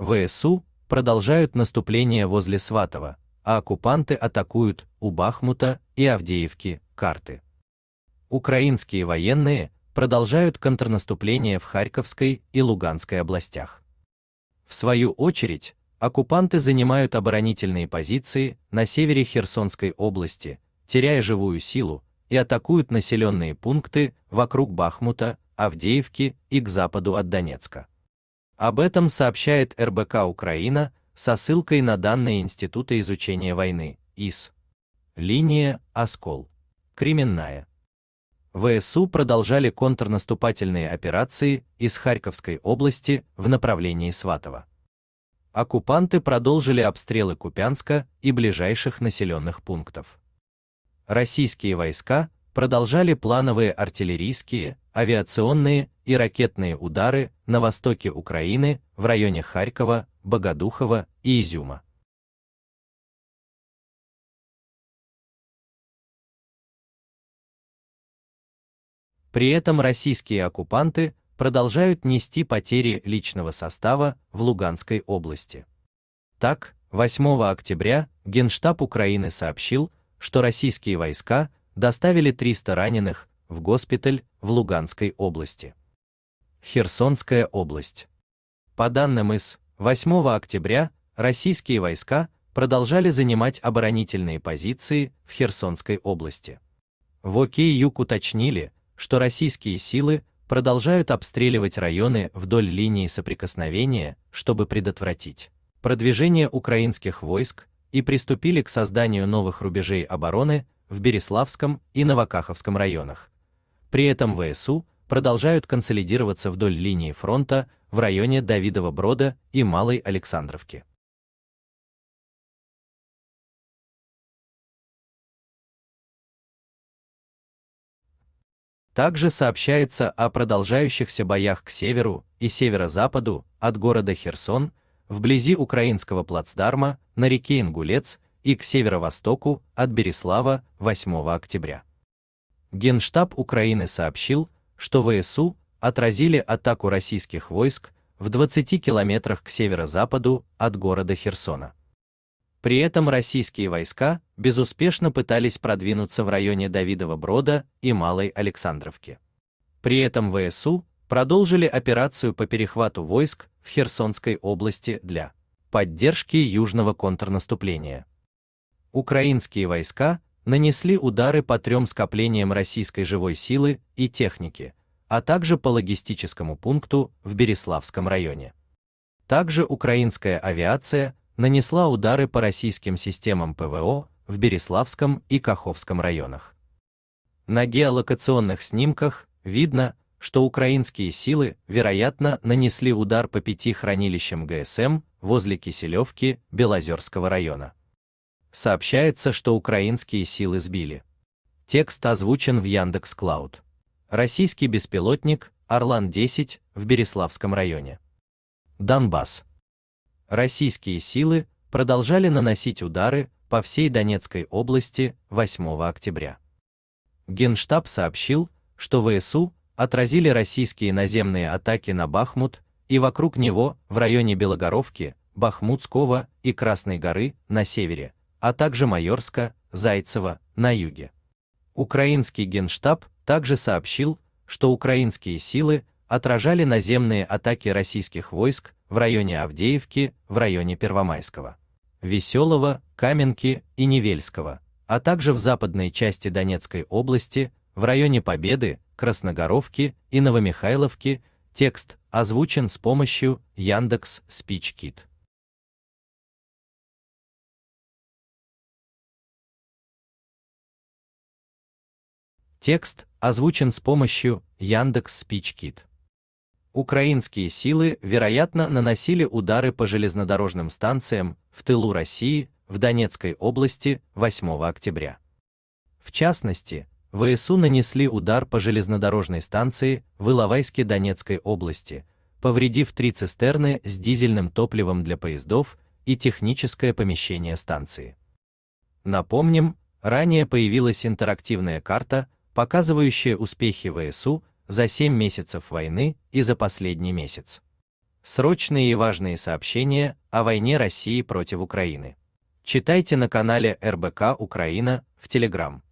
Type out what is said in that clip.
ВСУ продолжают наступление возле Сватова, а оккупанты атакуют у Бахмута и Авдеевки карты. Украинские военные продолжают контрнаступление в Харьковской и Луганской областях. В свою очередь, оккупанты занимают оборонительные позиции на севере Херсонской области, теряя живую силу, и атакуют населенные пункты вокруг Бахмута, Авдеевки и к западу от Донецка. Об этом сообщает РБК Украина со ссылкой на данные Института изучения войны, ИС. Линия «Оскол». Кременная. ВСУ продолжали контрнаступательные операции из Харьковской области в направлении Сватова. Оккупанты продолжили обстрелы Купянска и ближайших населенных пунктов. Российские войска продолжали плановые артиллерийские, авиационные и ракетные удары на востоке Украины в районе Харькова, Богодухова и Изюма. При этом российские оккупанты продолжают нести потери личного состава в Луганской области. Так, 8 октября Генштаб Украины сообщил, что российские войска доставили 300 раненых в госпиталь в Луганской области. Херсонская область. По данным из 8 октября, российские войска продолжали занимать оборонительные позиции в Херсонской области. В ОК Юг уточнили, что российские силы продолжают обстреливать районы вдоль линии соприкосновения, чтобы предотвратить продвижение украинских войск и приступили к созданию новых рубежей обороны в Береславском и Новокаховском районах. При этом ВСУ продолжают консолидироваться вдоль линии фронта в районе Давидова Брода и Малой Александровки. Также сообщается о продолжающихся боях к северу и северо-западу от города Херсон, вблизи украинского плацдарма на реке Ингулец и к северо-востоку от Береслава 8 октября. Генштаб Украины сообщил, что ВСУ отразили атаку российских войск в 20 километрах к северо-западу от города Херсона. При этом российские войска безуспешно пытались продвинуться в районе Давидова Брода и Малой Александровки. При этом ВСУ продолжили операцию по перехвату войск в Херсонской области для поддержки южного контрнаступления. Украинские войска нанесли удары по трем скоплениям российской живой силы и техники, а также по логистическому пункту в Береславском районе. Также украинская авиация нанесла удары по российским системам ПВО в Береславском и Каховском районах. На геолокационных снимках видно, что украинские силы, вероятно, нанесли удар по пяти хранилищам ГСМ возле Киселевки Белозерского района. Сообщается, что украинские силы сбили. Текст озвучен в Яндекс Клауд. Российский беспилотник Орлан-10 в Береславском районе. Донбасс. Российские силы продолжали наносить удары по всей Донецкой области 8 октября. Генштаб сообщил, что ВСУ отразили российские наземные атаки на Бахмут и вокруг него в районе Белогоровки, Бахмутского и Красной горы на севере, а также Майорска, Зайцево на юге. Украинский генштаб также сообщил, что украинские силы отражали наземные атаки российских войск в районе Авдеевки, в районе Первомайского, Веселого, Каменки и Невельского, а также в западной части Донецкой области, в районе Победы, Красногоровки и Новомихайловки. Текст озвучен с помощью Яндекс Спичкит. Текст озвучен с помощью Яндекс Спичкит. Украинские силы, вероятно, наносили удары по железнодорожным станциям в тылу России в Донецкой области 8 октября. В частности, ВСУ нанесли удар по железнодорожной станции в Иловайске Донецкой области, повредив три цистерны с дизельным топливом для поездов и техническое помещение станции. Напомним, ранее появилась интерактивная карта, показывающее успехи ВСУ за 7 месяцев войны и за последний месяц. Срочные и важные сообщения о войне России против Украины. Читайте на канале РБК Украина в Телеграм.